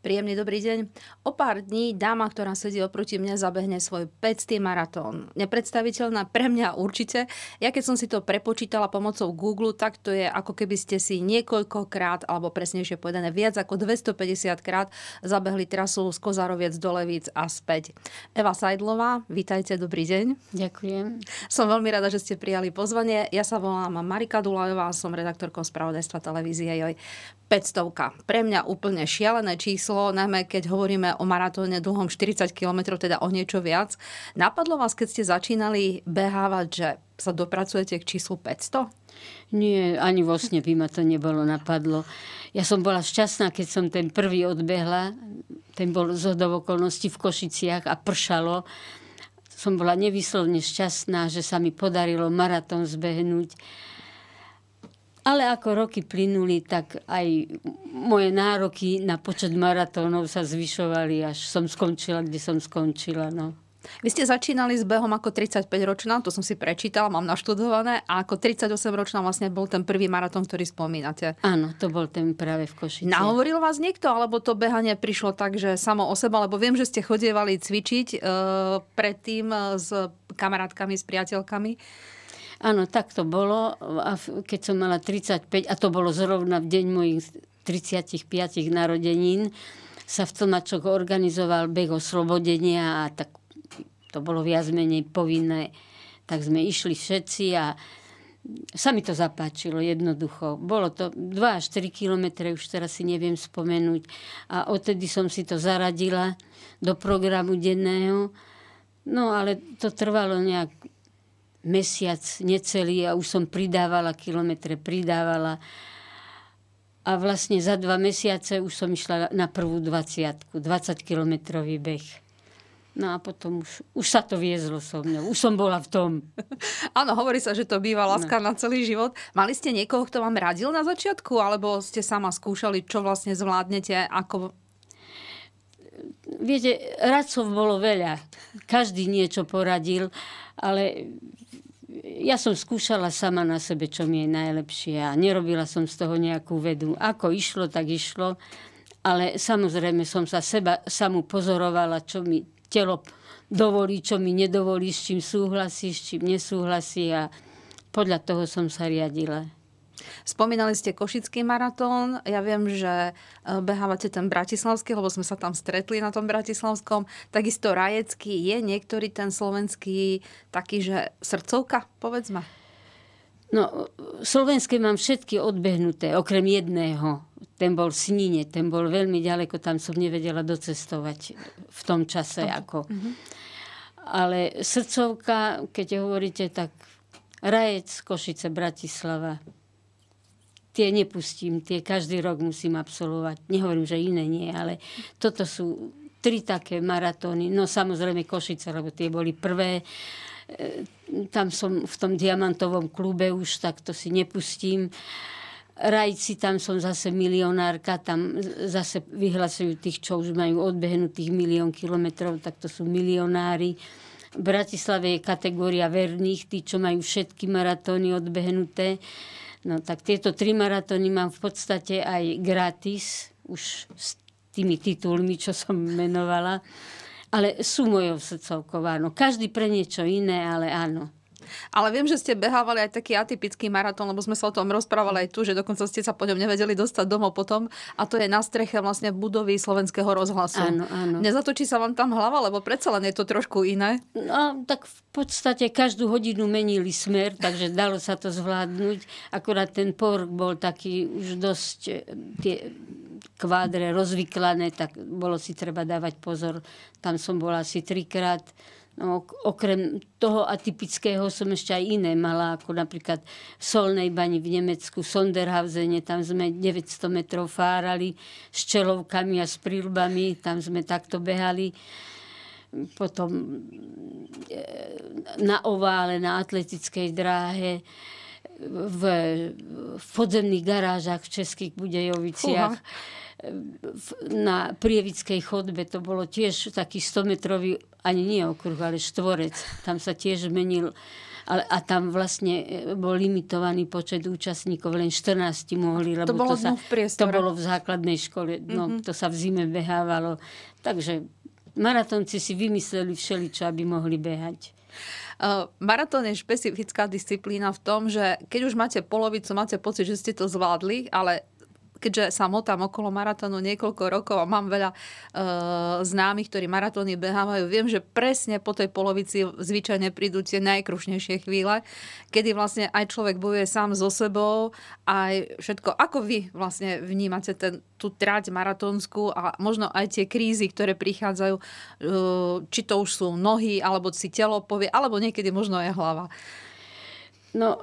Príjemný dobrý deň. O pár dní dáma, ktorá sedí oproti mne, zabehne svoj 500 maratón. Nepredstaviteľná pre mňa určite. Ja keď som si to prepočítala pomocou Google, tak to je ako keby ste si niekoľkokrát, alebo presnejšie povedané viac ako 250 krát zabehli trasu z Kozaroviec do Levíc a späť. Eva Sajdlová, vítajte, dobrý deň. Ďakujem. Som veľmi rada, že ste prijali pozvanie. Ja sa volám Marika Dulajová, som redaktorkou spravodajstva televízie Joj. 500. Pre mňa úplne šialené číslo číslo, najmä keď hovoríme o maratóne dlhom 40 km, teda o niečo viac. Napadlo vás, keď ste začínali behávať, že sa dopracujete k číslu 500? Nie, ani vo sne by ma to nebolo napadlo. Ja som bola šťastná, keď som ten prvý odbehla. Ten bol z okolností v Košiciach a pršalo. Som bola nevyslovne šťastná, že sa mi podarilo maratón zbehnúť. Ale ako roky plynuli, tak aj moje nároky na počet maratónov sa zvyšovali, až som skončila, kde som skončila. No. Vy ste začínali s behom ako 35-ročná, to som si prečítala, mám naštudované, a ako 38-ročná vlastne bol ten prvý maratón, ktorý spomínate. Áno, to bol ten práve v Košici. Nahovoril vás niekto, alebo to behanie prišlo tak, že samo o seba, lebo viem, že ste chodievali cvičiť e, predtým eh, s kamarátkami, s priateľkami. Áno, tak to bolo. A keď som mala 35, a to bolo zrovna v deň mojich 35 narodenín, sa v Tlmačoch organizoval beh oslobodenia a tak to bolo viac menej povinné. Tak sme išli všetci a sa mi to zapáčilo jednoducho. Bolo to 2 až 4 kilometre, už teraz si neviem spomenúť. A odtedy som si to zaradila do programu denného. No ale to trvalo nejak mesiac necelý a už som pridávala kilometre, pridávala. A vlastne za dva mesiace už som išla na prvú 20 20 kilometrový beh. No a potom už, už sa to viezlo so mnou. Už som bola v tom. Áno, hovorí sa, že to býva no. láska no. na celý život. Mali ste niekoho, kto vám radil na začiatku? Alebo ste sama skúšali, čo vlastne zvládnete, ako Viete, radcov bolo veľa. Každý niečo poradil. Uh, ale ja som skúšala sama na sebe, čo mi je najlepšie a nerobila som z toho nejakú vedu. Ako išlo, tak išlo, ale samozrejme som sa seba samu pozorovala, čo mi telo dovolí, čo mi nedovolí, s čím súhlasí, s čím nesúhlasí a podľa toho som sa riadila. Spomínali ste Košický maratón. Ja viem, že e, behávate ten bratislavský, lebo sme sa tam stretli na tom bratislavskom. Takisto Rajecký je niektorý ten slovenský taký, že srdcovka, povedzme. No, slovenské mám všetky odbehnuté, okrem jedného. Ten bol Snine, ten bol veľmi ďaleko, tam som nevedela docestovať v tom čase. Okay. Ako. Mm-hmm. Ale srdcovka, keď hovoríte, tak Rajec, Košice, Bratislava, tie nepustím, tie každý rok musím absolvovať. Nehovorím, že iné nie, ale toto sú tri také maratóny. No samozrejme Košice, lebo tie boli prvé. E, tam som v tom diamantovom klube už, tak to si nepustím. Rajci, tam som zase milionárka, tam zase vyhlasujú tých, čo už majú odbehnutých milión kilometrov, tak to sú milionári. V Bratislave je kategória verných, tí, čo majú všetky maratóny odbehnuté. No tak tieto tri maratóny mám v podstate aj gratis, už s tými titulmi, čo som menovala. Ale sú mojou srdcovkou, áno. Každý pre niečo iné, ale áno. Ale viem, že ste behávali aj taký atypický maratón, lebo sme sa o tom rozprávali aj tu, že dokonca ste sa po ňom nevedeli dostať domov potom. A to je na streche vlastne budovy slovenského rozhlasu. Áno, áno. Nezatočí sa vám tam hlava, lebo predsa len je to trošku iné. No, tak v podstate každú hodinu menili smer, takže dalo sa to zvládnuť. Akurát ten pork bol taký už dosť eh, tie kvádre rozvyklané, tak bolo si treba dávať pozor. Tam som bola asi trikrát. No, okrem toho atypického som ešte aj iné mala, ako napríklad v Solnej bani v Nemecku, Sonderhausene, tam sme 900 metrov fárali s čelovkami a s prílbami, tam sme takto behali. Potom e, na ovále, na atletickej dráhe, v, v podzemných garážach v Českých Budejoviciach. Uh-huh na Prievickej chodbe, to bolo tiež taký 100-metrový, ani nie okruh, ale štvorec. Tam sa tiež menil ale, a tam vlastne e, bol limitovaný počet účastníkov, len 14 mohli, lebo to bolo, to sa, v to bolo v základnej škole, no, mm-hmm. to sa v zime behávalo. Takže maratonci si vymysleli všeličo, aby mohli behať. E, maratón je špecifická disciplína v tom, že keď už máte polovicu, máte pocit, že ste to zvládli, ale keďže motám okolo maratónu niekoľko rokov a mám veľa e, známych, ktorí maratóny behávajú, viem, že presne po tej polovici zvyčajne prídu tie najkrušnejšie chvíle, kedy vlastne aj človek bojuje sám so sebou, aj všetko. Ako vy vlastne vnímate ten, tú trať maratónsku a možno aj tie krízy, ktoré prichádzajú, e, či to už sú nohy, alebo si telo povie, alebo niekedy možno aj hlava? No,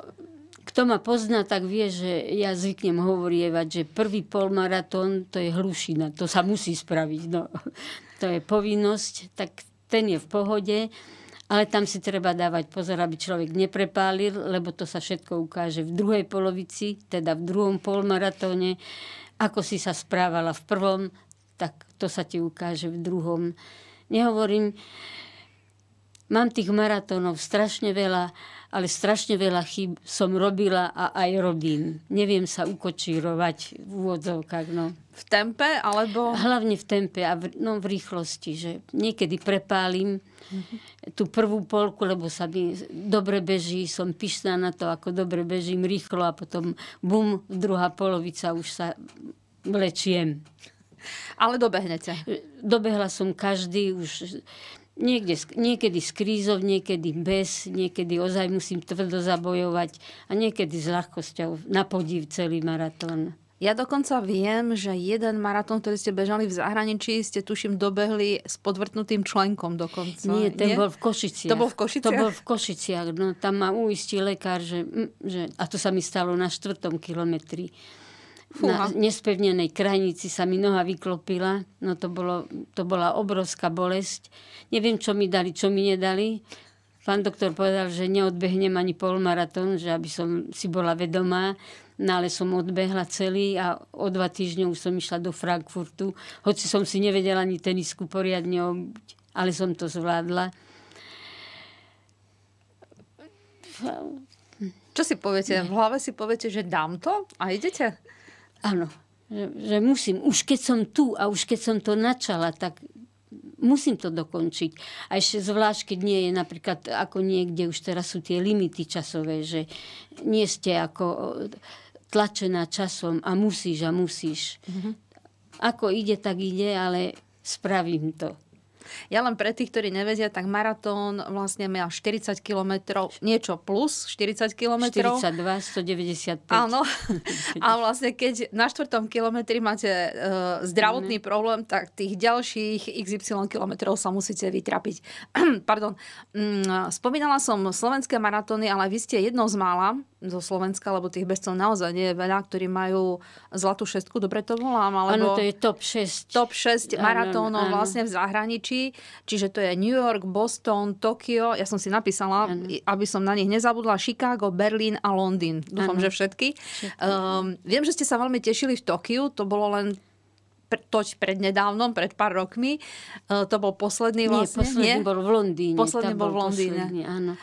kto ma pozná, tak vie, že ja zvyknem hovorievať, že prvý polmaratón to je hlušina, to sa musí spraviť. No, to je povinnosť, tak ten je v pohode, ale tam si treba dávať pozor, aby človek neprepálil, lebo to sa všetko ukáže v druhej polovici, teda v druhom polmaratóne, ako si sa správala v prvom, tak to sa ti ukáže v druhom. Nehovorím, mám tých maratónov strašne veľa, ale strašne veľa chýb som robila a aj robím. Neviem sa ukočírovať v úvodzovkách. No. V tempe alebo? Hlavne v tempe a v, no, v rýchlosti. Že niekedy prepálim tú prvú polku, lebo sa mi dobre beží, som pyšná na to, ako dobre bežím rýchlo a potom bum, druhá polovica už sa vlečiem. Ale dobehnete. Dobehla som každý už Niekde, niekedy s krízov, niekedy bez, niekedy ozaj musím tvrdo zabojovať a niekedy s ľahkosťou na podív celý maratón. Ja dokonca viem, že jeden maratón, ktorý ste bežali v zahraničí, ste tuším dobehli s podvrtnutým členkom dokonca. Nie, ten Nie? bol v Košiciach. To bol v Košiciach? To bol v Košiciach. No, tam ma uistil lekár, že, mm, že, a to sa mi stalo na štvrtom kilometri Fúha. na nespevnenej krajnici sa mi noha vyklopila. No to, bolo, to bola obrovská bolesť. Neviem, čo mi dali, čo mi nedali. Pán doktor povedal, že neodbehnem ani polmaratón, že aby som si bola vedomá. No ale som odbehla celý a o dva týždne už som išla do Frankfurtu. Hoci som si nevedela ani tenisku poriadne obuť, ale som to zvládla. Čo si poviete? V hlave si poviete, že dám to a idete? Áno, že, že musím. Už keď som tu a už keď som to načala, tak musím to dokončiť. A ešte zvlášť, keď nie je napríklad ako niekde už teraz sú tie limity časové, že nie ste ako e, tlačená časom a musíš a musíš. Mm-hmm. Ako ide, tak ide, ale spravím to. Ja len pre tých, ktorí nevedia, tak maratón vlastne má 40 kilometrov, niečo plus 40 km. 42, 195. Áno. A vlastne keď na 4. kilometri máte e, zdravotný mm problém, tak tých ďalších XY kilometrov sa musíte vytrapiť. Pardon. Mm, spomínala som slovenské maratóny, ale vy ste jedno z mála zo Slovenska, lebo tých bezcov naozaj nie je veľa, ktorí majú zlatú šestku, dobre to volám, alebo... Áno, to je top 6. Top 6 maratónov vlastne v zahraničí. Európy, čiže to je New York, Boston, Tokio, ja som si napísala, ano. aby som na nich nezabudla, Chicago, Berlín a Londýn. Dúfam, ano. že všetky. Um, viem, že ste sa veľmi tešili v Tokiu, to bolo len toť pred nedávnom, pred pár rokmi. Uh, to bol posledný vlastne? Nie, posledný nie? bol v Londýne. Posledný bol v Londýne. Posledný, áno.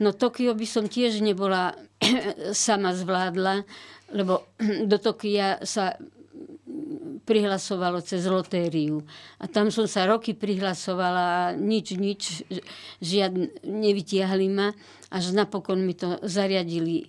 No Tokio by som tiež nebola sama zvládla, lebo do Tokia sa prihlasovalo cez lotériu. A tam som sa roky prihlasovala a nič, nič, žiadne, nevytiahli ma, až napokon mi to zariadili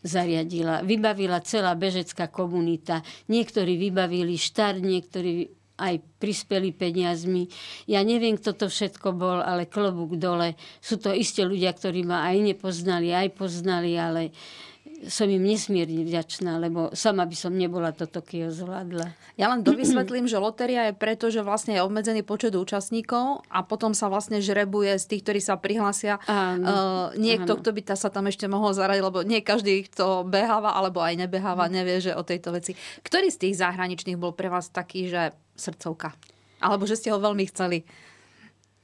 zariadila. Vybavila celá bežecká komunita. Niektorí vybavili štár, niektorí aj prispeli peniazmi. Ja neviem, kto to všetko bol, ale klobúk dole. Sú to isté ľudia, ktorí ma aj nepoznali, aj poznali, ale uh, som im nesmierne vďačná, lebo sama by som nebola to Tokio zvládla. Ja len dovysvetlím, že lotéria je preto, že vlastne je obmedzený počet účastníkov a potom sa vlastne žrebuje z tých, ktorí sa prihlásia áno, uh, niekto, áno. kto by ta sa tam ešte mohol zaradiť, lebo nie každý, kto beháva alebo aj nebeháva, hm. nevie, že o tejto veci. Ktorý z tých zahraničných bol pre vás taký, že srdcovka? Alebo že ste ho veľmi chceli?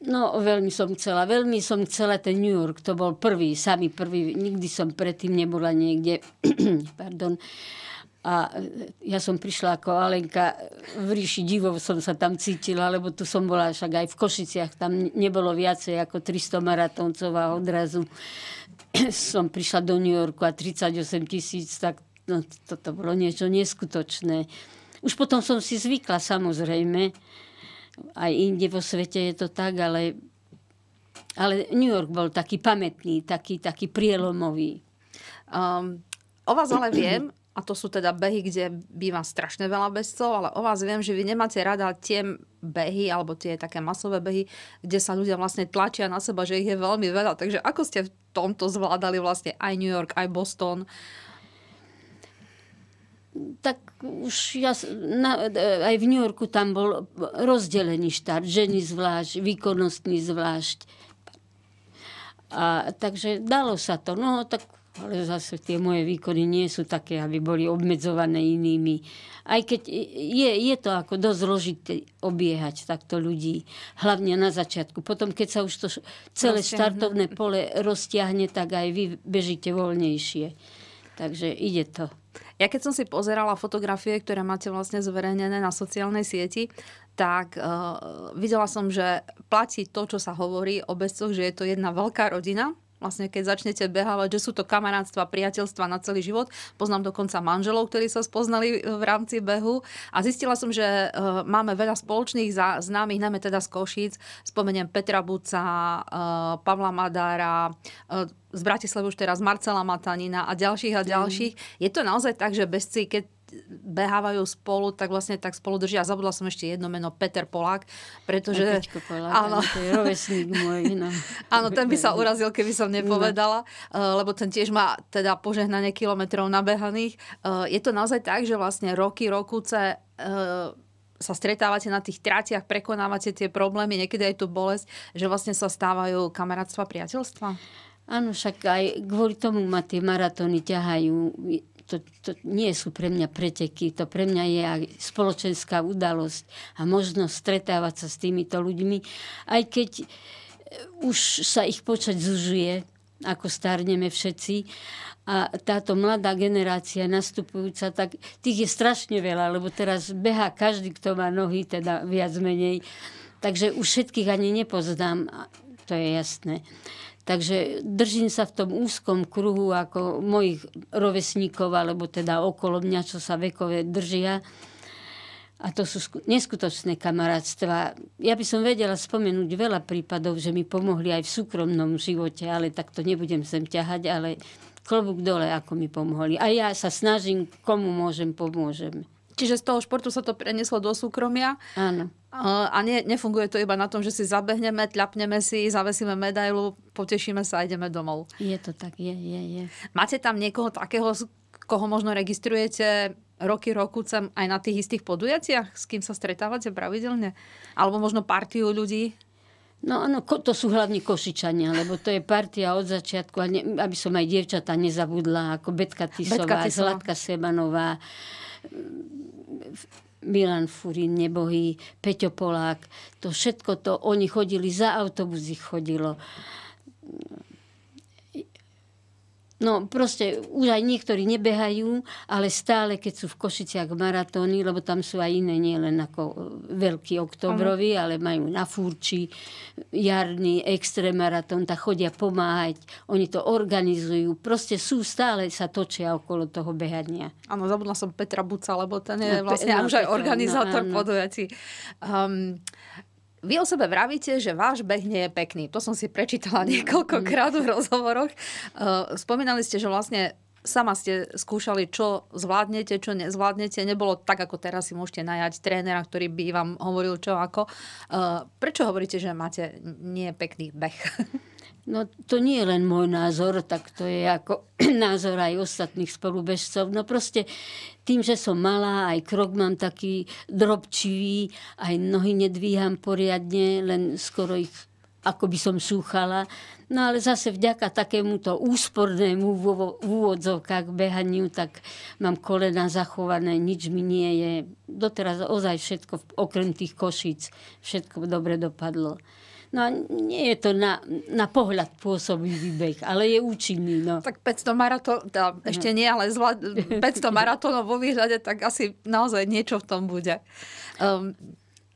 No, veľmi som chcela. Veľmi som chcela ten New York. To bol prvý, samý prvý. Nikdy som predtým nebola niekde. Pardon. A e, ja som prišla ako Alenka, v ríši divov som sa tam cítila, lebo tu som bola však aj v Košiciach, tam nebolo viacej ako 300 maratóncov a odrazu som prišla do New Yorku a 38 tisíc, tak no, toto bolo niečo neskutočné. Už potom som si zvykla samozrejme, aj inde vo svete je to tak, ale, ale New York bol taký pamätný, taký, taký prielomový. Um, o vás ale viem, a to sú teda behy, kde býva strašne veľa bezcov, ale o vás viem, že vy nemáte rada tie behy, alebo tie také masové behy, kde sa ľudia vlastne tlačia na seba, že ich je veľmi veľa. Takže ako ste v tomto zvládali vlastne aj New York, aj Boston? Uh, tak už ja, na, e, aj v New Yorku tam bol rozdelený štát, ženy zvlášť, výkonnostní zvlášť. A, takže dalo sa to. No tak ale zase tie moje výkony nie sú také, aby boli obmedzované inými. Aj keď je, je to ako dosť zložité obiehať takto ľudí, hlavne na začiatku. Potom, keď sa už to celé štartovné pole roztiahne, tak aj vy bežíte voľnejšie. Takže ide to. Ja keď som si pozerala fotografie, ktoré máte vlastne zverejnené na sociálnej sieti, tak uh, videla som, že platí to, čo sa hovorí o bezcoch, že je to jedna veľká rodina vlastne keď začnete behávať, že sú to kamarátstva, priateľstva na celý život. Poznám dokonca manželov, ktorí sa spoznali e, v rámci behu a zistila som, že e, máme veľa spoločných známych, najmä teda z Košíc. Spomeniem Petra Buca, e, Pavla Madára, z Bratislavy už teraz Marcela Matanina a ďalších a mhm. ďalších. Mm. Je to naozaj tak, že bezci, keď behávajú spolu, tak vlastne tak spolu držia. Zabudla som ešte jedno meno, Peter Polák, pretože... áno, to je rovesník môj. No. áno, ten by sa urazil, keby som nepovedala, no. Eh, lebo ten tiež má teda požehnanie kilometrov nabehaných. Eh, je to naozaj tak, že vlastne roky, rokuce eh, sa stretávate na tých tratiach, prekonávate tie problémy, niekedy aj tú bolesť, že vlastne sa stávajú kamarátstva, priateľstva? Áno, však aj kvôli tomu ma tie maratóny ťahajú to, to nie sú pre mňa preteky, to pre mňa je aj spoločenská udalosť a možnosť stretávať sa s týmito ľuďmi, aj keď e, už sa ich počet zužuje, ako starneme všetci. A táto mladá generácia nastupujúca, tak tých je strašne veľa, lebo teraz beha každý, kto má nohy, teda viac menej. Takže už všetkých ani nepoznám, to je jasné. Takže držím sa v tom úzkom kruhu ako mojich rovesníkov, alebo teda okolo mňa, čo sa vekové držia. A to sú neskutočné kamarátstva. Ja by som vedela spomenúť veľa prípadov, že mi pomohli aj v súkromnom živote, ale tak to nebudem sem ťahať, ale klobúk dole, ako mi pomohli. A ja sa snažím, komu môžem, pomôžem. Čiže z toho športu sa to preneslo do súkromia. Áno. Eh, a nie, nefunguje to iba na tom, že si zabehneme, tľapneme si, zavesíme medailu, potešíme sa a ideme domov. Je to tak, je, je, je. Máte tam niekoho takého, koho možno registrujete roky, roku sem aj na tých istých podujatiach, s kým sa stretávate pravidelne? Alebo možno partiu ľudí? No áno, to sú hlavne Košičania, lebo to je partia od začiatku, aby som aj dievčatá nezabudla, ako Betka Tisová, Betka Tisová. Zlatka Sebanová, Milan Furín, nebohý, Peťo Polák, to všetko to, oni chodili, za autobus ich chodilo. No proste už aj niektorí nebehajú, ale stále, keď sú v Košiciach maratóny, lebo tam sú aj iné, nie len ako e, veľký oktobrový, ale majú na fúrči jarný extrém maratón, tak chodia pomáhať, oni to organizujú, proste sú stále sa točia okolo toho behania. Áno, zabudla som Petra Buca, lebo ten je no, vlastne no, už aj no, organizátor no, podujatí. Um, vy o sebe vravíte, že váš beh nie je pekný. To som si prečítala mm, niekoľkokrát mm. v rozhovoroch. Eh, spomínali ste, že vlastne sama ste skúšali, čo zvládnete, čo nezvládnete. Nebolo tak, ako teraz si môžete najať trénera, ktorý by vám hovoril čo ako. Eh, prečo hovoríte, že máte nie pekný beh? No to nie je len môj názor, tak to je ako názor aj ostatných spolubežcov. No proste tým, že som malá, aj krok mám taký drobčivý, aj nohy nedvíham poriadne, len skoro ich ako by som súchala. No ale zase vďaka takémuto úspornému v úvodzovkách behaniu, tak mám kolena zachované, nič mi nie je. Doteraz ozaj všetko, okrem tých košíc, všetko dobre dopadlo. No nie je to na, na pohľad pôsobivý beh, ale je účinný. No. Tak 500 maratón, teda ešte nie, ale zla, 500 maratónov vo výhľade, tak asi naozaj niečo v tom bude. Um,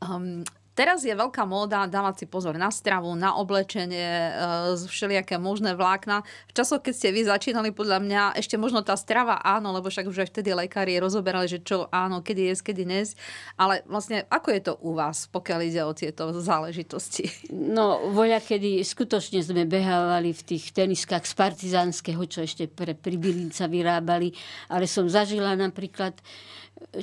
um, Teraz je veľká móda dávať si pozor na stravu, na oblečenie, e, všelijaké možné vlákna. V časoch, keď ste vy začínali, podľa mňa ešte možno tá strava áno, lebo však už aj vtedy lekári rozoberali, že čo áno, kedy jesť, kedy nes. Ale vlastne, ako je to u vás, pokiaľ ide o tieto záležitosti? No, voľa, kedy skutočne sme behávali v tých teniskách z partizánskeho, čo ešte pre pribylinca vyrábali, ale som zažila napríklad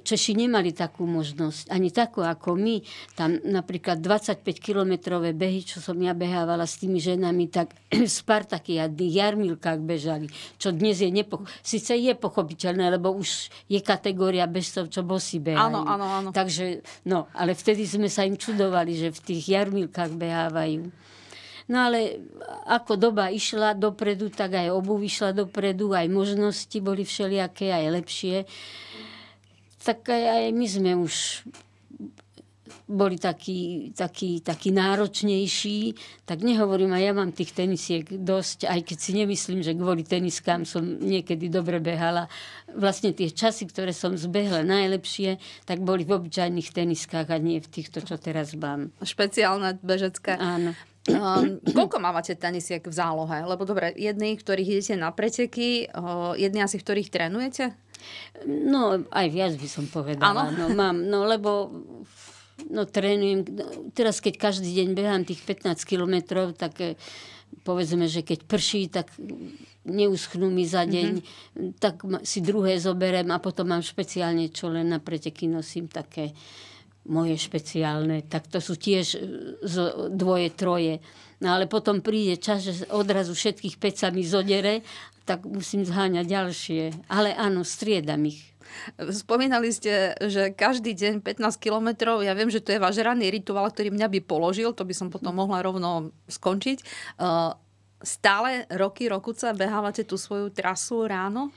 Češi nemali takú možnosť, ani takú ako my. Tam napríklad 25-kilometrové behy, čo som ja behávala s tými ženami, tak v Spartakiady, Jarmilkách bežali, čo dnes je nepo... Sice je pochopiteľné, lebo už je kategória bežcov, čo bosy behajú. Áno, áno, áno. Takže, no, ale vtedy sme sa im čudovali, že v tých Jarmilkách behávajú. No ale ako doba išla dopredu, tak aj obuv išla dopredu, aj možnosti boli všelijaké, aj lepšie tak aj, aj my sme už boli takí, takí, takí náročnejší, tak nehovorím, a ja mám tých tenisiek dosť, aj keď si nemyslím, že kvôli teniskám som niekedy dobre behala. Vlastne tie časy, ktoré som zbehla najlepšie, tak boli v obyčajných teniskách a nie v týchto, čo teraz mám. Špeciálna bežecká. Áno. Um, koľko máte tenisiek v zálohe? Lebo dobre, jedných, ktorých idete na preteky, ehm, jedných asi, ktorých trénujete? No, aj viac by som povedala. Ano? No, mám, no lebo no, trénujem. No, teraz, keď každý deň behám tých 15 kilometrov, tak e, povedzme, že keď prší, tak neuschnú mi za deň, mm-hmm. tak si druhé zoberem a potom mám špeciálne, čo len na preteky nosím, také moje špeciálne. Tak to sú tiež e, dvoje, troje. No ale potom príde čas, že odrazu všetkých 5 sa mi zodere, tak musím zháňať ďalšie. Ale áno, striedam ich. Spomínali ste, že každý deň 15 kilometrov, ja viem, že to je váš ranný rituál, ktorý mňa by položil, to by som potom mohla rovno skončiť. Ehm, stále roky, rokuca behávate tú svoju trasu ráno?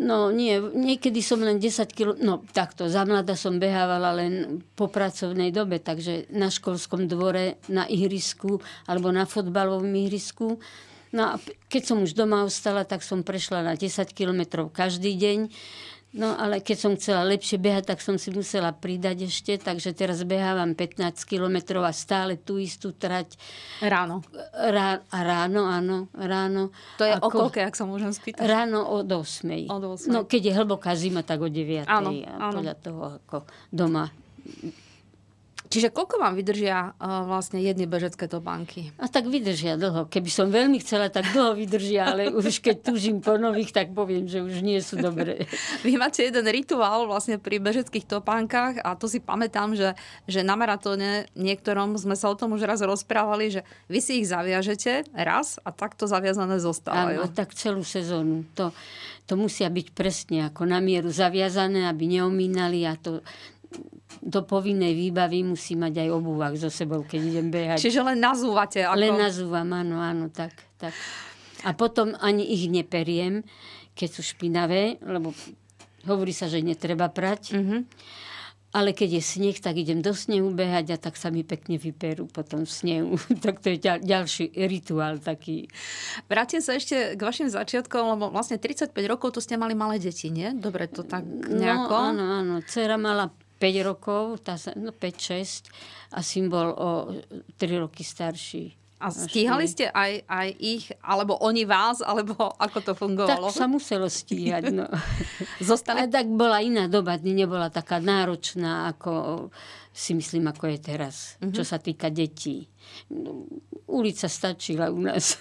No nie, niekedy som len 10 kg, no takto, za mladá som behávala len po pracovnej dobe, takže na školskom dvore, na ihrisku alebo na fotbalovom ihrisku. No a keď som už doma ostala, tak som prešla na 10 km každý deň. No ale keď som chcela lepšie behať, tak som si musela pridať ešte, takže teraz behávam 15 km a stále tú istú trať. Ráno. Rá, ráno, áno, ráno. To je ako, o koľke, ak sa môžem spýtať? Ráno od 8. Od 8. No keď je hlboká zima, tak o 9. Áno, áno. Podľa toho, ako doma Čiže koľko vám vydržia uh, vlastne jedny bežecké topánky? A tak vydržia dlho. Keby som veľmi chcela, tak dlho vydržia, ale už keď túžim po nových, tak poviem, že už nie sú dobré. Vy máte jeden rituál vlastne pri bežeckých topánkach a to si pamätám, že, že na maratóne niektorom sme sa o tom už raz rozprávali, že vy si ich zaviažete raz a takto zaviazané zostávajú. Áno, tak celú sezónu. To, to musia byť presne ako na mieru zaviazané, aby neomínali a to do povinnej výbavy musí mať aj obúvak so sebou, keď idem behať. Čiže len nazúvate? Ako... Len nazúvam, áno, áno, tak, tak. A potom ani ich neperiem, keď sú špinavé, lebo hovorí sa, že netreba prať. Mm-hmm. Ale keď je sneh, tak idem do snehu behať a tak sa mi pekne vyperú potom v snehu. tak to je ďal, ďalší rituál taký. Vrátim sa ešte k vašim začiatkom, lebo vlastne 35 rokov to ste mali malé deti, nie? Dobre to tak no, nejako? No áno, áno. Cera mala 5 rokov, tá, no 5-6 a syn bol o 3 roky starší. A stíhali ste aj, aj ich, alebo oni vás, alebo ako to fungovalo? Tak sa muselo stíhať. No. Zostali... A tak bola iná doba, nebola taká náročná, ako si myslím, ako je teraz, mm-hmm. čo sa týka detí. No, ulica stačila u nás.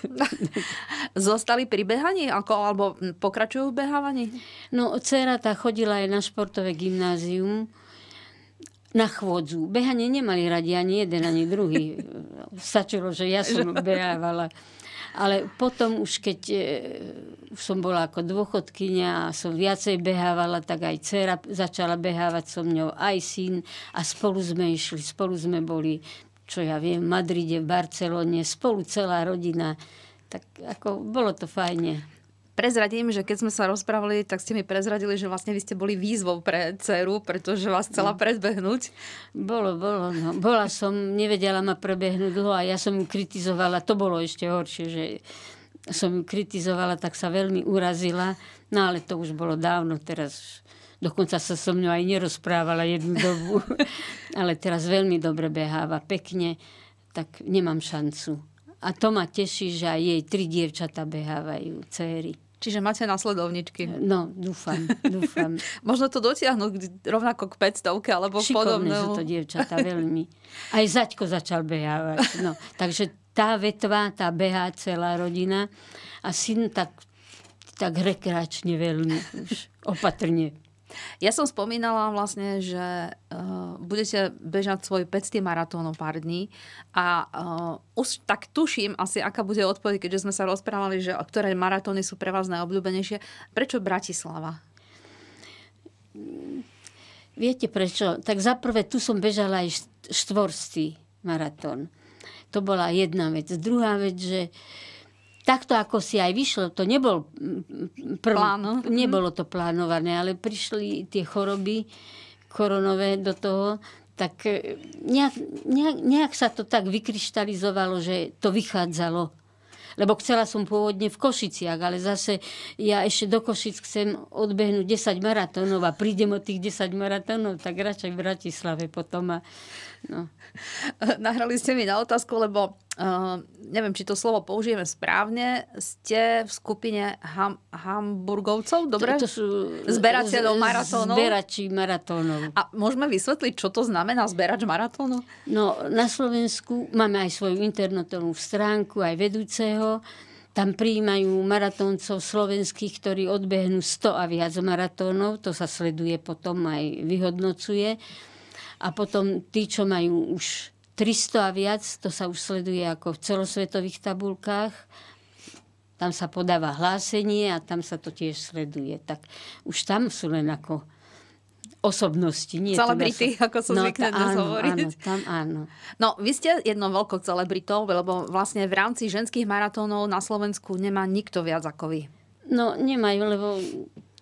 Zostali pri behaní, ako, alebo pokračujú v behávaní? No, dcera tá chodila aj na športové gymnázium, na chôdzu. Behanie nemali radi ani jeden, ani druhý. Stačilo, že ja som behávala. Ale potom už keď e, už som bola ako dôchodkynia a som viacej behávala, tak aj dcera začala behávať so mňou, aj syn a spolu sme išli, spolu sme boli, čo ja viem, v Madride, v Barcelone, spolu celá rodina. Tak ako bolo to fajne. Prezradím, že keď sme sa rozprávali, tak ste mi prezradili, že vlastne vy ste boli výzvou pre dceru, pretože vás chcela no. predbehnúť. Bolo, bolo. No. Bola som, nevedela ma prebehnúť dlho a ja som ju kritizovala. To bolo ešte horšie, že som ju kritizovala, tak sa veľmi urazila. No ale to už bolo dávno, teraz Dokonca sa so mňou aj nerozprávala jednu dobu. Ale teraz veľmi dobre beháva, pekne. Tak nemám šancu. A to ma teší, že aj jej tri dievčata behávajú, céry. Čiže máte nasledovničky. No, dúfam, dúfam. Možno to dotiahnuť rovnako k 500 alebo podobne. Šikovné sú to dievčatá veľmi. Aj Zaďko začal behávať. No, takže tá vetva, tá behá celá rodina a syn tak, tak rekreačne veľmi už opatrne. Ja som spomínala vlastne, že uh, budete bežať svoj 500 maratón o pár dní a uh, už tak tuším asi, aká bude odpoveď, keďže sme sa rozprávali, že ktoré maratóny sú pre vás najobľúbenejšie. Prečo Bratislava? Viete prečo? Tak zaprvé tu som bežala aj štvorstý maratón. To bola jedna vec. Druhá vec, že uh, takto, ako si aj vyšlo, to nebol mm, prv, Pláno. No. Mhm. nebolo to plánované, ale prišli tie choroby koronové do toho, tak e, nejak, nejak, nejak sa to tak vykryštalizovalo, že to vychádzalo lebo chcela som pôvodne v Košiciach, ale zase ja ešte do Košic chcem odbehnúť 10 maratónov a prídem od tých 10 maratónov, tak radšej v Bratislave potom. A No. Nahrali ste mi na otázku, lebo uh, neviem, či to slovo použijeme správne. Ste v skupine ham, hamburgovcov, dobre? To, to sú eh, Zberateľov maratónov? Zberači maratónov. A môžeme vysvetliť, čo to znamená zberač maratónu? No, na Slovensku máme aj svoju internetovú stránku, aj vedúceho. Tam prijímajú maratóncov slovenských, ktorí odbehnú 100 a viac maratónov. To sa sleduje potom aj vyhodnocuje. A potom tí, čo majú už 300 a viac, to sa už sleduje ako v celosvetových tabulkách. Tam sa podáva hlásenie a tam sa to tiež sleduje. Tak už tam sú len ako osobnosti. Nie Celebrity, sa... ako som no, zvykne áno, hovoriť. Áno, tam áno. No, vy ste jednou veľkou celebritou, lebo vlastne v rámci ženských maratónov na Slovensku nemá nikto viac ako vy. No, nemajú, lebo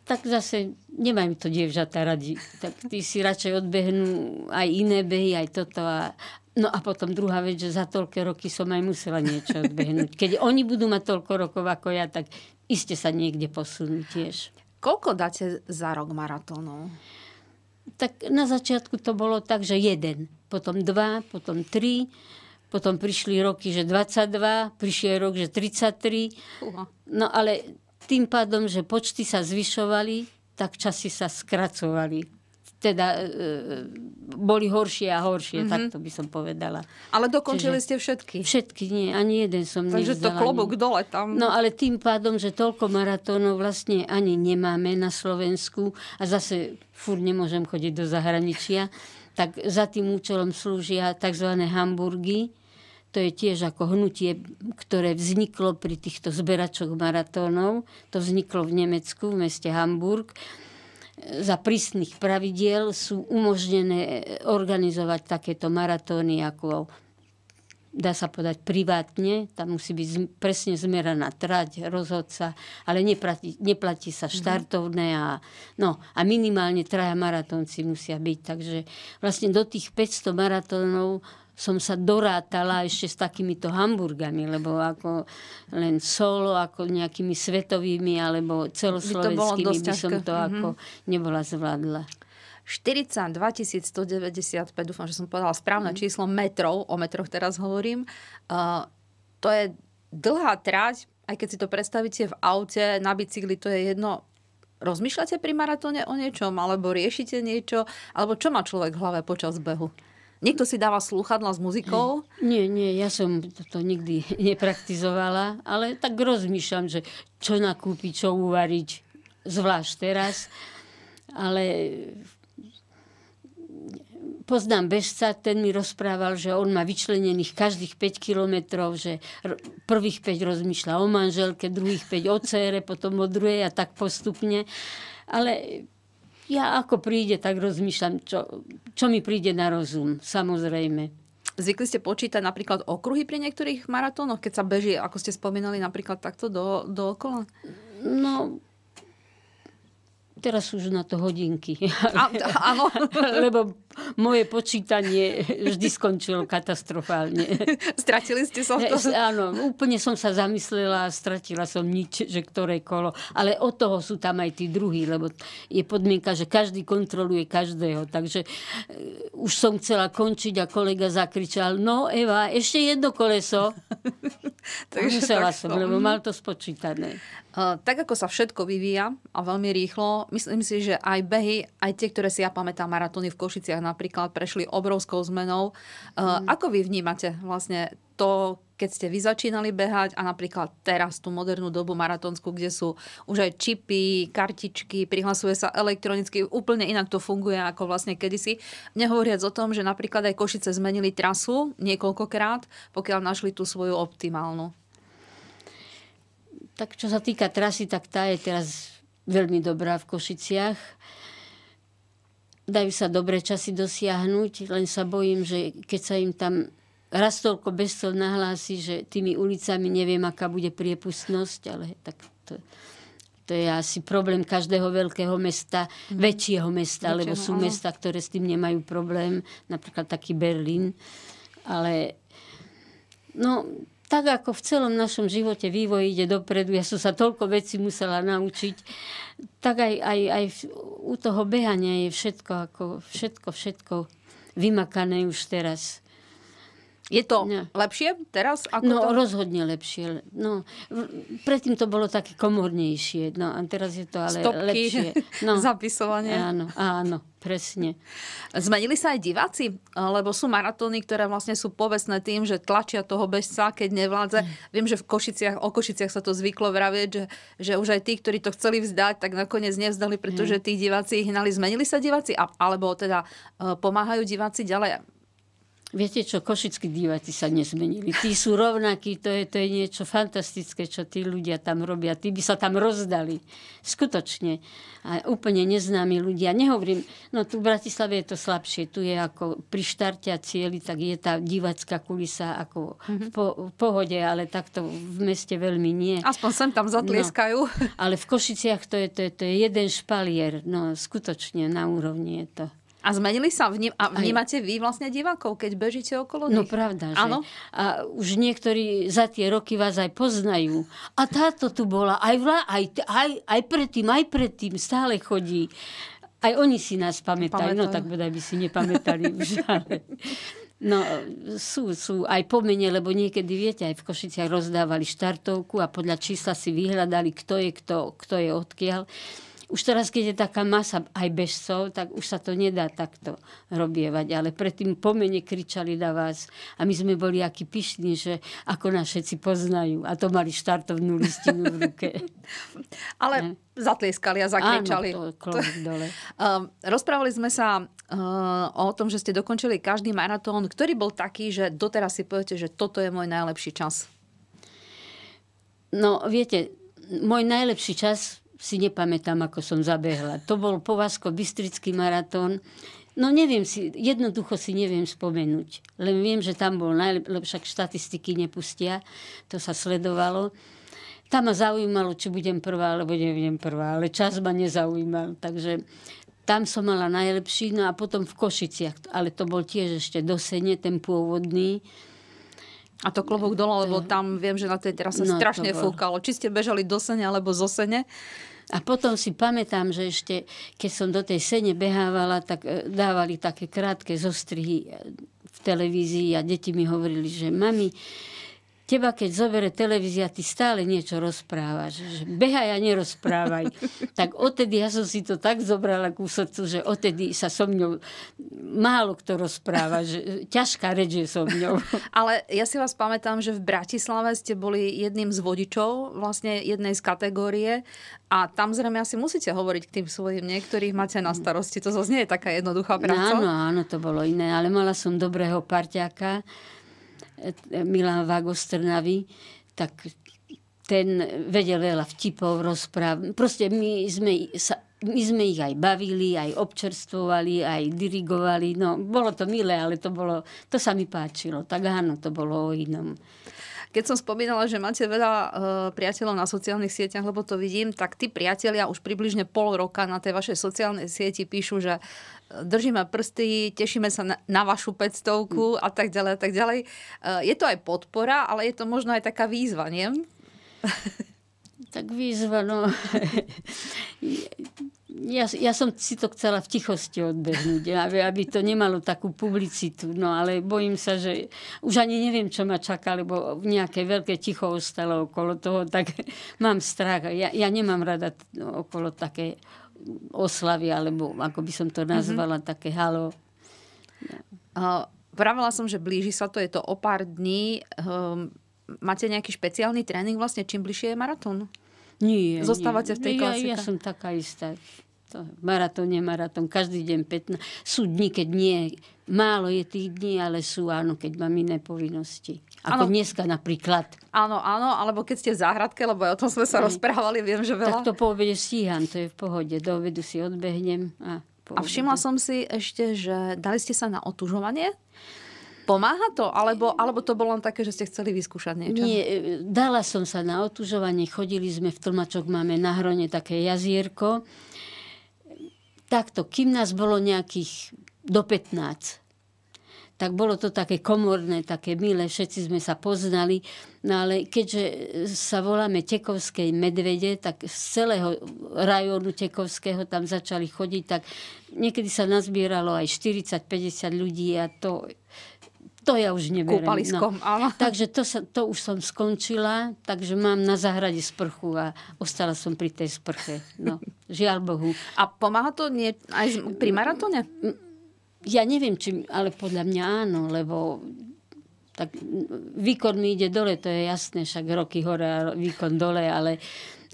tak zase nemajú to dievčatá radi. Tak tí si radšej odbehnú aj iné behy, aj toto. A, no a potom druhá vec, že za toľké roky som aj musela niečo odbehnúť. Keď oni budú mať toľko rokov ako ja, tak iste sa niekde posunú tiež. Koľko dáte za rok maratónu? Tak na začiatku to bolo tak, že jeden, potom dva, potom tri, potom prišli roky, že 22, prišiel rok, že 33. No ale tým pádom, že počty sa zvyšovali, tak časy sa skracovali teda e, e boli horšie a horšie, mm-hmm. tak to by som povedala. Ale dokončili Čiže, ste všetky? Všetky, nie, ani jeden som Takže nevzdala, to klobok nie. dole tam. No ale tým pádom, že toľko maratónov vlastne ani nemáme na Slovensku a zase furt nemôžem chodiť do zahraničia, tak za tým účelom slúžia tzv. hamburgy, to je tiež ako hnutie, ktoré vzniklo pri týchto zberačoch maratónov. To vzniklo v Nemecku, v meste Hamburg. Za prísnych pravidiel sú umožnené organizovať takéto maratóny ako dá sa podať privátne, tam musí byť presne zmeraná trať rozhodca, ale neplatí, neplatí sa mhm. štartovné a, no, a minimálne traja maratónci musia byť. Takže vlastne do tých 500 maratónov som sa dorátala ešte s takýmito hamburgami, lebo ako len solo, ako nejakými svetovými alebo celoslovenskými by, to by som to mm-hmm. ako mhm. nebola zvládla. 42 195, dúfam, že som povedala správne mm. číslo metrov, o metroch teraz hovorím. Uh, to je dlhá trať, aj keď si to predstavíte v aute, na bicykli, to je jedno. Rozmýšľate pri maratóne o niečom, alebo riešite niečo, alebo čo má človek v hlave počas behu? Niekto si dáva slúchadla s muzikou? Nie, nie, ja som to nikdy nepraktizovala, ale tak rozmýšľam, že čo nakúpiť, čo uvariť, zvlášť teraz. Ale poznám bežca, ten mi rozprával, že on má vyčlenených každých 5 kilometrov, že prvých 5 rozmýšľa o manželke, druhých 5 o cére, potom o druhej a tak postupne. Ale ja ako príde, tak rozmýšľam, čo, čo mi príde na rozum, samozrejme. Zvykli ste počítať napríklad okruhy pri niektorých maratónoch, keď sa beží, ako ste spomínali, napríklad takto do, okola. No, teraz už na to hodinky. A, áno. Lebo moje počítanie vždy skončilo katastrofálne. Stratili ste sa to tom? Áno, úplne som sa zamyslela a stratila som nič, že ktoré kolo. Ale od toho sú tam aj tí druhí, lebo je podmienka, že každý kontroluje každého. Takže e, už som chcela končiť a kolega zakričal, no Eva, ešte jedno koleso. Takže Musela tak som, som, no. lebo mhm. mal to spočítané. tak ako sa všetko vyvíja a veľmi rýchlo, myslím si, že aj behy, aj tie, ktoré si ja pamätám, maratóny v Košiciach napríklad prešli obrovskou zmenou. Eh, mm. Ako vy vnímate vlastne to, keď ste vy začínali behať a napríklad teraz tú modernú dobu maratónsku, kde sú už aj čipy, kartičky, prihlasuje sa elektronicky, úplne inak to funguje ako vlastne kedysi. Nehovoriac o tom, že napríklad aj Košice zmenili trasu niekoľkokrát, pokiaľ našli tú svoju optimálnu. Tak čo sa týka trasy, tak tá je teraz veľmi dobrá v Košiciach dajú sa dobré časy dosiahnuť, len sa bojím, že keď sa im tam raz toľko bez toho nahlási, že tými ulicami neviem, aká bude priepustnosť, ale tak to, to je asi problém každého veľkého mesta, mm. väčšieho mesta, väčšieho, lebo sú ale... mesta, ktoré s tým nemajú problém, napríklad taký Berlín. Ale no, tak ako v celom našom živote vývoj ide dopredu, ja som sa toľko vecí musela naučiť, tak aj, aj, aj u toho behania je všetko, ako všetko, všetko vymakané už teraz. Je to ne. lepšie teraz? Ako no, to... rozhodne lepšie. No, predtým to bolo také komornejšie, no a teraz je to ale Stopky, lepšie. No. zapisovanie. Áno, áno, presne. Zmenili sa aj diváci? Lebo sú maratóny, ktoré vlastne sú povestné tým, že tlačia toho bežca, keď nevládze. Viem, že v Košiciach, o Košiciach sa to zvyklo vravieť, že, že už aj tí, ktorí to chceli vzdať, tak nakoniec nevzdali, pretože mm. tí diváci ich hnali. Zmenili sa diváci? A, alebo teda e, pomáhajú diváci ďalej? Viete čo, košickí diváci sa nezmenili. Tí sú rovnakí, to je, to je niečo fantastické, čo tí ľudia tam robia. Tí by sa tam rozdali. Skutočne. A úplne neznámi ľudia. Nehovorím, no tu v Bratislave je to slabšie. Tu je ako pri a cieli, tak je tá divácká kulisa ako mm-hmm. v, mhm. po, v pohode, ale takto v meste veľmi nie. Aspoň sem tam zatlieskajú. No, ale v Košiciach to je, to, je, to je jeden špalier. No skutočne na úrovni je to. A zmenili sa vním, a vnímate vy vlastne divákov, keď bežíte okolo no nich. No pravda, že? Áno. A už niektorí za tie roky vás aj poznajú. A táto tu bola, aj, vla, aj, aj, aj predtým, aj predtým stále chodí. Aj oni si nás pamätajú. No pamätajú. No tak bodaj by si nepamätali už, No, sú, sú aj pomene, lebo niekedy, viete, aj v Košiciach rozdávali štartovku a podľa čísla si vyhľadali, kto je kto, kto je odkiaľ. Už teraz, keď je taká masa aj bežcov, tak už sa to nedá takto robievať. Ale predtým pomene kričali na vás a my sme boli akí pyšní, že ako nás všetci poznajú. A to mali štartovnú listinu v ruke. Ale ne? zatlieskali a zakričali. Áno, to, to... dole. Um, rozprávali sme sa uh, o tom, že ste dokončili každý maratón, ktorý bol taký, že doteraz si poviete, že toto je môj najlepší čas. No, viete, môj najlepší čas si nepamätám, ako som zabehla. To bol Povazko-Bystrický maratón. No neviem si, jednoducho si neviem spomenúť. Len viem, že tam bol najlepší, lebo však štatistiky nepustia. To sa sledovalo. Tam ma zaujímalo, či budem prvá, alebo neviem prvá, ale čas ma nezaujímal. Takže tam som mala najlepší, no a potom v Košiciach, ale to bol tiež ešte dosene, ten pôvodný, a to klobúk dole, to... lebo tam viem, že na tej teraz no, strašne fúkalo. Či ste bežali do sene alebo zo sene. A potom si pamätám, že ešte, keď som do tej sene behávala, tak e, dávali také krátke zostrihy e, v televízii a deti mi hovorili, že mami, teba keď zobere televízia, ty stále niečo rozprávaš. Že behaj a nerozprávaj. tak odtedy ja som si to tak zobrala ku srdcu, že odtedy sa so mňou málo kto rozpráva. Že ťažká reč je so mňou. Ale ja si vás pamätám, že v Bratislave ste boli jedným z vodičov vlastne jednej z kategórie a tam zrejme asi musíte hovoriť k tým svojim, niektorých máte na starosti. To zase nie je taká jednoduchá práca. No, áno, áno, to bolo iné, ale mala som dobrého parťáka, E, Milan Vago Trnavy, tak ten vedel veľa vtipov, rozpráv. Proste my sme, sa, my sme ich aj bavili, aj občerstvovali, aj dirigovali. No, bolo to milé, ale to, bolo, to sa mi páčilo. Tak áno, to bolo o inom. Keď som spomínala, že máte veľa eh, priateľov na sociálnych sieťach, lebo to vidím, tak tí priatelia už približne pol roka na tej vašej sociálnej sieti píšu, že eh, držíme prsty, tešíme sa na, na vašu pectovku mm. a tak ďalej a tak ďalej. Eh, je to aj podpora, ale je to možno aj taká výzva, nie? tak výzva, no. ja, ja som si to chcela v tichosti odbehnúť, aby, aby to nemalo takú publicitu, no ale bojím sa, že už ani neviem, čo ma čaká, lebo nejaké veľké ticho ostalo okolo toho, tak mám strach. Ja, ja nemám rada no, okolo také oslavy, alebo ako by som to mhm. nazvala, mm-hmm. také halo. Ja. Uh, pravila som, že blíži sa to, je to o pár dní. Um, máte nejaký špeciálny tréning vlastne, čím bližšie je maratón? Nie. Zostávate nie. v tej klasike? Ja, ja som taká istá. To, maratón, je maratón. každý deň 15. Sú dni, keď nie. Málo je tých dní, ale sú áno, keď mám iné povinnosti. Ako ano. dneska napríklad. Áno, áno, alebo keď ste v záhradke, lebo o tom sme sa Aj. rozprávali, viem, že veľa. Tak to po obede stíham, to je v pohode. Do obedu si odbehnem a A všimla som si ešte, že dali ste sa na otužovanie. Pomáha to? Alebo, alebo to bolo len také, že ste chceli vyskúšať niečo? Nie, e, dala som sa na otužovanie. Chodili sme v Tlmačok, máme na Hrone také jazierko. Takto, kým nás bolo nejakých do 15, tak bolo to také komorné, také milé, všetci sme sa poznali. No ale keďže sa voláme Tekovskej medvede, tak z celého rajónu Tekovského tam začali chodiť, tak niekedy sa nazbieralo aj 40-50 ľudí a to to ja už neviem. No. Kúpaliskom, no. áno. Takže to, sa, to už som skončila, takže mám na záhrade sprchu a ostala som pri tej sprche. No, žiaľ Bohu. A pomáha to nie, aj pri maratóne? Mm, ja neviem, či, ale podľa mňa áno, lebo tak mm, výkon mi ide dole, to je jasné, však roky hore a výkon dole, ale,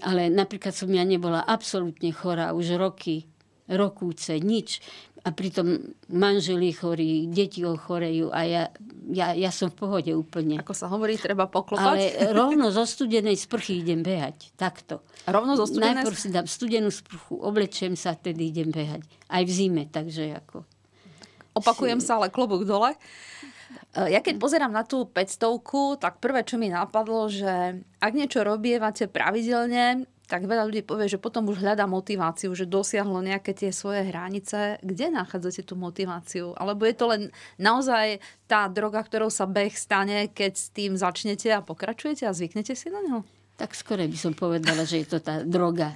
ale napríklad som ja nebola absolútne chorá už roky, rokúce, nič a pritom manželi chorí, deti ochorejú a ja, ja, ja som v pohode úplne. Ako sa hovorí, treba poklopať. Ale rovno zo studenej sprchy idem behať, takto. Rovno zo studenej? Najprv si dám studenú sprchu, oblečem sa, tedy idem behať. Aj v zime, takže ako... Opakujem si... sa, ale klobúk dole. Ja keď pozerám na tú 500, tak prvé, čo mi napadlo, že ak niečo robievate pravidelne, tak veľa ľudí povie, že potom už hľadá motiváciu, že dosiahlo nejaké tie svoje hranice. Kde nachádzate tú motiváciu? Alebo je to len naozaj tá droga, ktorou sa beh stane, keď s tým začnete a pokračujete a zvyknete si na neho? Tak skore by som povedala, že je to tá droga.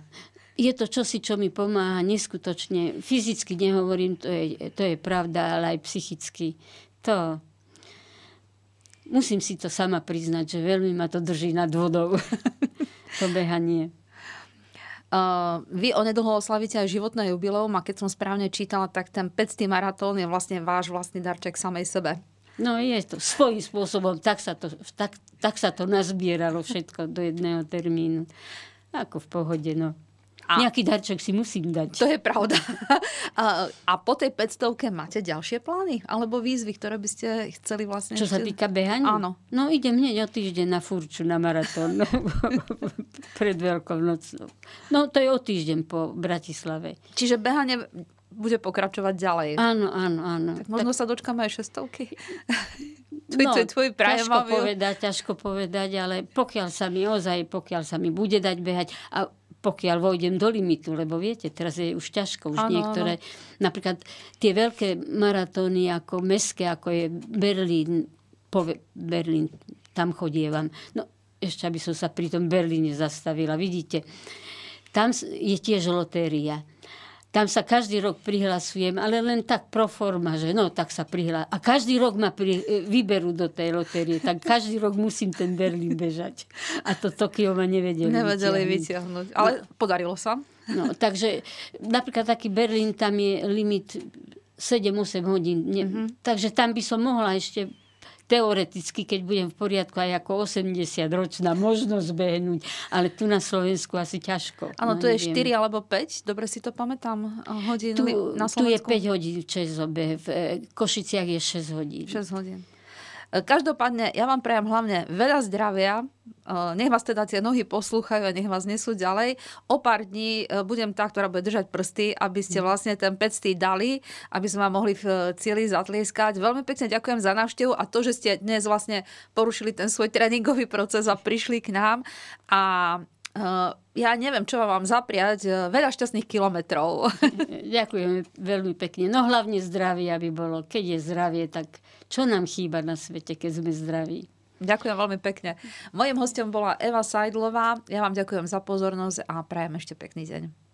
Je to čosi, čo mi pomáha neskutočne. Fyzicky nehovorím, to je, to je pravda, ale aj psychicky. To, musím si to sama priznať, že veľmi ma to drží nad vodou. to behanie. Uh, vy onedlho oslavíte aj životné jubileum a keď som správne čítala, tak ten 5. maratón je vlastne váš vlastný darček samej sebe. No je to svojím spôsobom, tak sa to, tak, tak sa to nazbieralo všetko do jedného termínu. Ako v pohode, no. A Nejaký darček si musím dať. To je pravda. A, a po tej 500 máte ďalšie plány? Alebo výzvy, ktoré by ste chceli vlastne... Čo ešte... sa týka behania? Áno. No idem hneď o týždeň na furču, na maratón. Pred veľkou nocnou. No to je o týždeň po Bratislave. Čiže behanie bude pokračovať ďalej. Áno, áno, áno. Tak možno tak... sa dočkáme aj šestovky. to no, je tvoj, prajem, ťažko povedať, ťažko povedať, ale pokiaľ sa mi ozaj, pokiaľ sa mi bude dať behať. A pokiaľ vojdem do limitu, lebo viete, teraz je už ťažko, už ano, niektoré, ano. napríklad tie veľké maratóny ako meské, ako je Berlín, pove, Berlín, tam chodievam. No, ešte aby som sa pri tom Berlíne zastavila, vidíte. Tam je tiež lotéria. Tam sa každý rok prihlasujem, ale len tak pro forma, že no, tak sa prihlasujem. A každý rok ma pri, vyberú do tej lotérie, tak každý rok musím ten Berlín bežať. A to Tokio ma nevedeli Nevedeli vyťahnuť, ale no. podarilo sa. No, takže napríklad taký Berlín, tam je limit 7-8 hodín. Ne, mm-hmm. Takže tam by som mohla ešte teoreticky, keď budem v poriadku, aj ako 80-ročná možnosť behnúť, ale tu na Slovensku asi ťažko. Áno, no, tu neviem. je 4 alebo 5, dobre si to pamätám, eh, hodín tu, na Slovensku. Tu je 5 hodín v v eh, Košiciach je 6 hodín. 6 hodín. E, každopádne, ja vám prajem hlavne veľa zdravia, e, nech vás teda tie nohy poslúchajú a nech vás nesú ďalej. O pár dní e, budem tá, ktorá bude držať prsty, aby ste mhm. vlastne ten pectý dali, aby sme vám mohli v cieli zatlieskať. Veľmi pekne ďakujem za návštevu a to, že ste dnes vlastne porušili ten svoj tréningový proces a prišli k nám. A ja neviem, čo vám zapriať. Veľa šťastných kilometrov. Ďakujem veľmi pekne. No hlavne zdravie, aby bolo. Keď je zdravie, tak čo nám chýba na svete, keď sme zdraví. Ďakujem veľmi pekne. Mojím hostom bola Eva Sajdlová. Ja vám ďakujem za pozornosť a prajem ešte pekný deň.